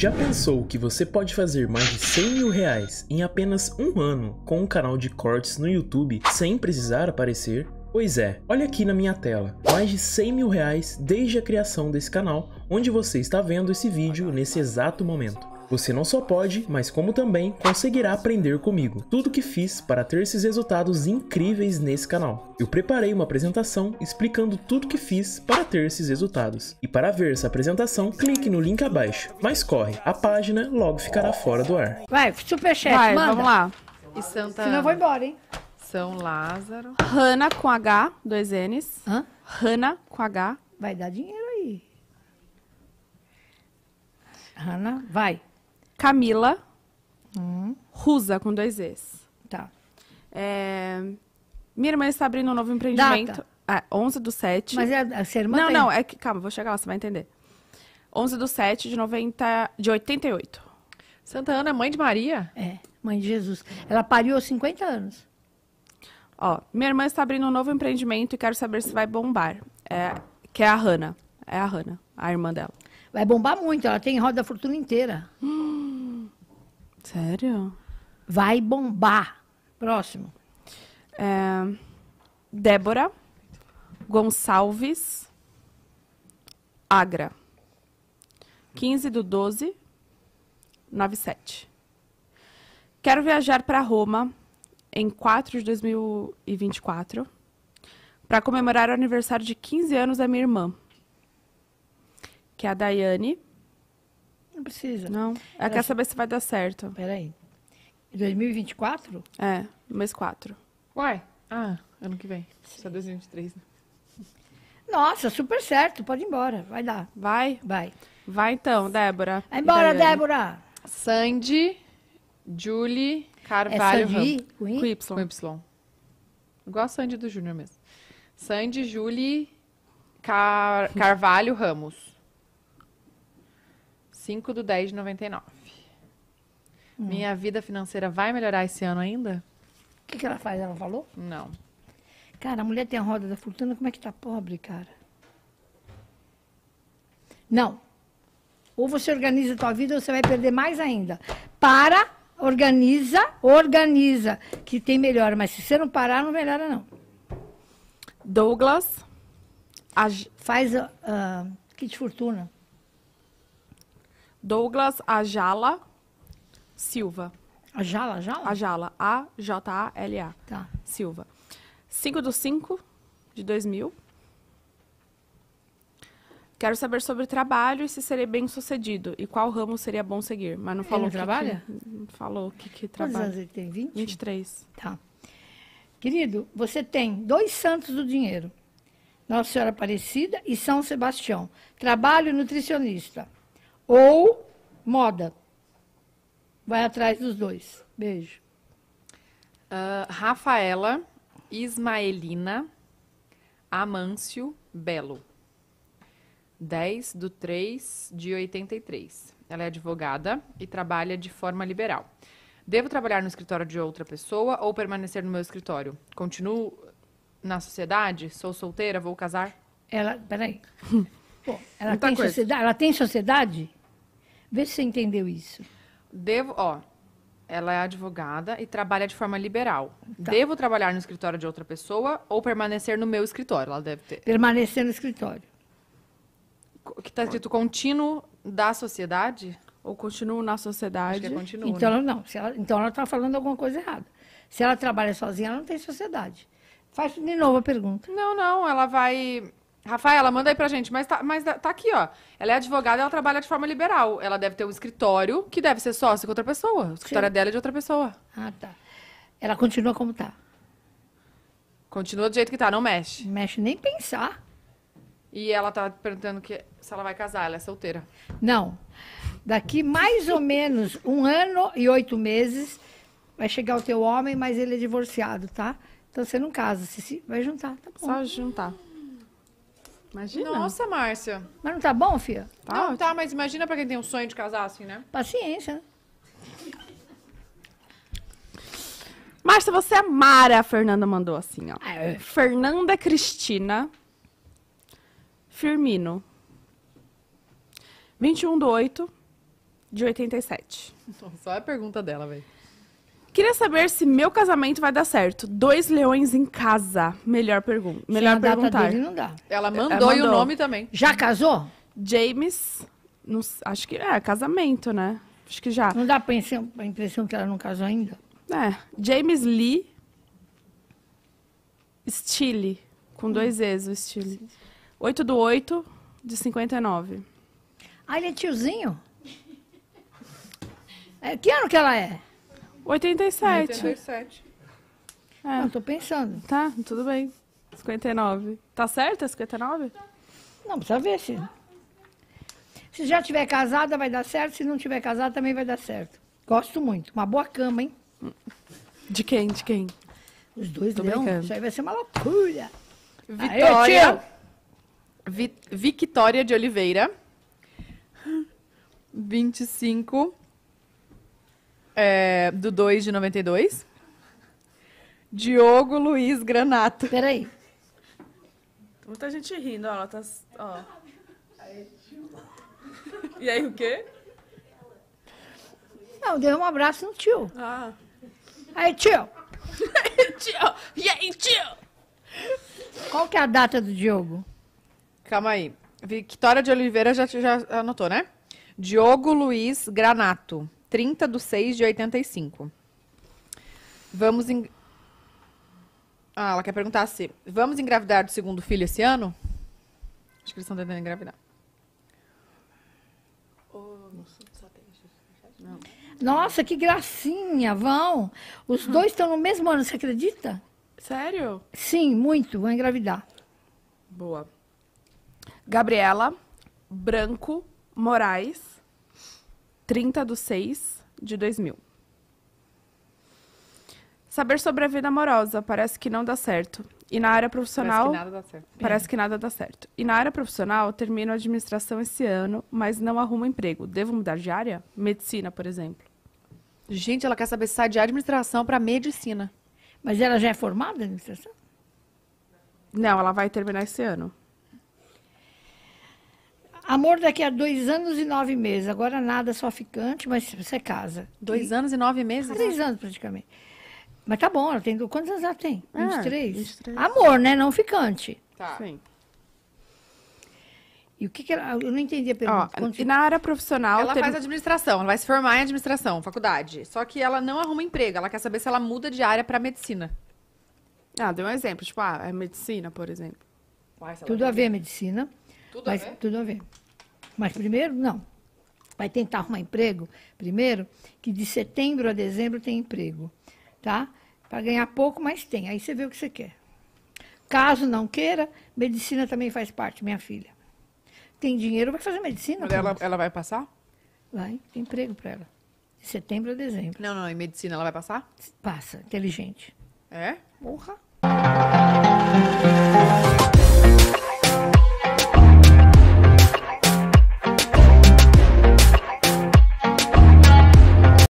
Já pensou que você pode fazer mais de 100 mil reais em apenas um ano com um canal de cortes no YouTube sem precisar aparecer? Pois é, olha aqui na minha tela, mais de 100 mil reais desde a criação desse canal, onde você está vendo esse vídeo nesse exato momento. Você não só pode, mas como também conseguirá aprender comigo tudo que fiz para ter esses resultados incríveis nesse canal. Eu preparei uma apresentação explicando tudo que fiz para ter esses resultados. E para ver essa apresentação, clique no link abaixo. Mas corre, a página logo ficará fora do ar. Vai, superchat, Vai, manda. vamos lá. E Santa... Senão eu vou embora, hein? São Lázaro. Hanna com H, dois N's. Hã? Hanna com H. Vai dar dinheiro aí. Hanna, vai. Camila hum. Rusa, com dois Es. Tá. É... Minha irmã está abrindo um novo empreendimento. Data. 11 ah, do 7. Mas é a sua irmã? Não, tem... não, é que. Calma, vou chegar lá, você vai entender. 11 do 7 de, 90, de 88. Santa Ana, mãe de Maria? É, mãe de Jesus. Ela pariu 50 anos. Ó, minha irmã está abrindo um novo empreendimento e quero saber se vai bombar. É, que é a Hanna. É a Hanna, a irmã dela. Vai bombar muito, ela tem roda da fortuna inteira. Hum. Sério? Vai bombar. Próximo. É... Débora Gonçalves Agra. 15 do 12, 97. Quero viajar para Roma em 4 de 2024 para comemorar o aniversário de 15 anos da minha irmã, que é a Daiane não precisa. Não. É, Ela quer saber se vai dar certo. Peraí. 2024? É, mês 4. Uai. Ah, ano que vem. Só 2023, né? Nossa, super certo. Pode ir embora. Vai dar. Vai? Vai. Vai então, Débora. Vai embora, Débora. Sandy, Julie, Carvalho. É Sandy, com Com Y. Com Y. Igual a Sandy do Júnior mesmo. Sandy, Julie, Car... Carvalho Ramos. 5 do 10 de 99. Hum. Minha vida financeira vai melhorar esse ano ainda? O que, que ela faz? Ela falou? Não. Cara, a mulher tem a roda da fortuna, como é que tá pobre, cara? Não. Ou você organiza a tua vida ou você vai perder mais ainda. Para, organiza, organiza, que tem melhora. Mas se você não parar, não melhora, não. Douglas. Faz uh, kit fortuna. Douglas Ajala Silva. Ajala, Ajala? Ajala, A-J-A-L-A. Tá. Silva. 5 do 5 de 2000. Quero saber sobre trabalho e se serei bem sucedido e qual ramo seria bom seguir. Mas não falou. Ele que trabalha? Que, falou que, que trabalha. Quantos anos ele tem? 20? 23. Tá. Querido, você tem dois santos do dinheiro: Nossa Senhora Aparecida e São Sebastião. Trabalho nutricionista ou moda. Vai atrás dos dois. Beijo. Uh, Rafaela, Ismaelina, Amâncio Belo. 10 do 3 de 83. Ela é advogada e trabalha de forma liberal. Devo trabalhar no escritório de outra pessoa ou permanecer no meu escritório? Continuo na sociedade? Sou solteira? Vou casar? Ela, peraí. Pô, ela, tem sociedade, ela tem sociedade? Vê se você entendeu isso. Devo, ó, ela é advogada e trabalha de forma liberal. Tá. Devo trabalhar no escritório de outra pessoa ou permanecer no meu escritório? Ela deve ter. Permanecer no escritório. O que está escrito contínuo da sociedade? Ou continuo na sociedade? Acho que é continuo, então né? não. então ela está falando alguma coisa errada. Se ela trabalha sozinha, ela não tem sociedade. Faz de novo a pergunta. Não, não. Ela vai Rafaela, manda aí pra gente. Mas, tá, mas tá, tá aqui, ó. Ela é advogada, ela trabalha de forma liberal. Ela deve ter um escritório que deve ser sócio com outra pessoa. O escritório Sim. É dela é de outra pessoa. Ah, tá. Ela continua como tá. Continua do jeito que tá, não mexe. Não mexe nem pensar. E ela tá perguntando que, se ela vai casar, ela é solteira. Não. Daqui mais ou menos um ano e oito meses vai chegar o teu homem, mas ele é divorciado, tá? Então você não casa, você se, vai juntar, tá bom. Só juntar. Imagina. Nossa, Márcia. Mas não tá bom, filha? Tá não, ótimo. tá, mas imagina pra quem tem um sonho de casar assim, né? Paciência, né? Márcia, você é Mara, a Fernanda mandou assim, ó. Ah, é. Fernanda Cristina Firmino. 21 do 8 de 87. Então, só a é pergunta dela, velho. Queria saber se meu casamento vai dar certo. Dois leões em casa. Melhor pergunta. Melhor Sem a perguntar. Data dele não dá. Ela é, mandou, mandou, e o nome também. Já casou? James. Não, acho que é casamento, né? Acho que já. Não dá pra impressão, pra impressão que ela não casou ainda? É. James Lee. Steele, Com dois hum. E's o Steele. 8 do 8 de 59. Ah, ele é tiozinho? É, que ano que ela é? 87. 87. É. Não, tô pensando. Tá, tudo bem. 59. Tá certo? É 59? Não, precisa ver se. Se já tiver casada, vai dar certo. Se não tiver casada, também vai dar certo. Gosto muito. Uma boa cama, hein? De quem? De quem? Os dois do Isso aí vai ser uma loucura. Vitória. Vi de Oliveira. 25 é, do 2 de 92. Diogo Luiz Granato. Peraí. Muita gente rindo, ó. Ela tá. Ó. E aí, o quê? Não, deu um abraço no tio. Ah. Aí, tio! tio! E aí, tio? Qual que é a data do Diogo? Calma aí. Victória de Oliveira já, já anotou, né? Diogo Luiz Granato. 30 de 6 de 85. Vamos. Em... Ah, ela quer perguntar se. Vamos engravidar do segundo filho esse ano? Acho que eles estão tentando engravidar. Nossa, que gracinha, vão. Os uhum. dois estão no mesmo ano, você acredita? Sério? Sim, muito, vão engravidar. Boa. Gabriela Branco Moraes 30 de 6 de 2000. Saber sobre a vida amorosa parece que não dá certo. E na área profissional. Parece que nada dá certo. Parece que nada dá certo. E na área profissional, termino a administração esse ano, mas não arrumo emprego. Devo mudar de área? Medicina, por exemplo. Gente, ela quer saber se sai de administração para medicina. Mas ela já é formada em administração? Não, ela vai terminar esse ano. Amor daqui a dois anos e nove meses. Agora nada, só ficante, mas você casa. Dois e... anos e nove meses? Três né? anos praticamente. Mas tá bom, ela tem. Quantos anos ela tem? Ah, 23? 23. Amor, né? Não ficante. Tá. Sim. E o que, que ela. Eu não entendi a pergunta. Ó, e na área profissional. Ela faz administração, ela vai se formar em administração, faculdade. Só que ela não arruma emprego, ela quer saber se ela muda de área para medicina. Ah, deu um exemplo. Tipo, ah, é medicina, por exemplo. Tudo a ver medicina. Tudo Mas, a ver? Tudo a ver. Mas primeiro, não. Vai tentar arrumar emprego primeiro, que de setembro a dezembro tem emprego, tá? Para ganhar pouco, mas tem. Aí você vê o que você quer. Caso não queira, medicina também faz parte, minha filha. Tem dinheiro, vai fazer medicina. Ela, ela vai passar? Vai, tem emprego para ela. De setembro a dezembro. Não, não, em medicina ela vai passar? Passa, inteligente. É? Porra.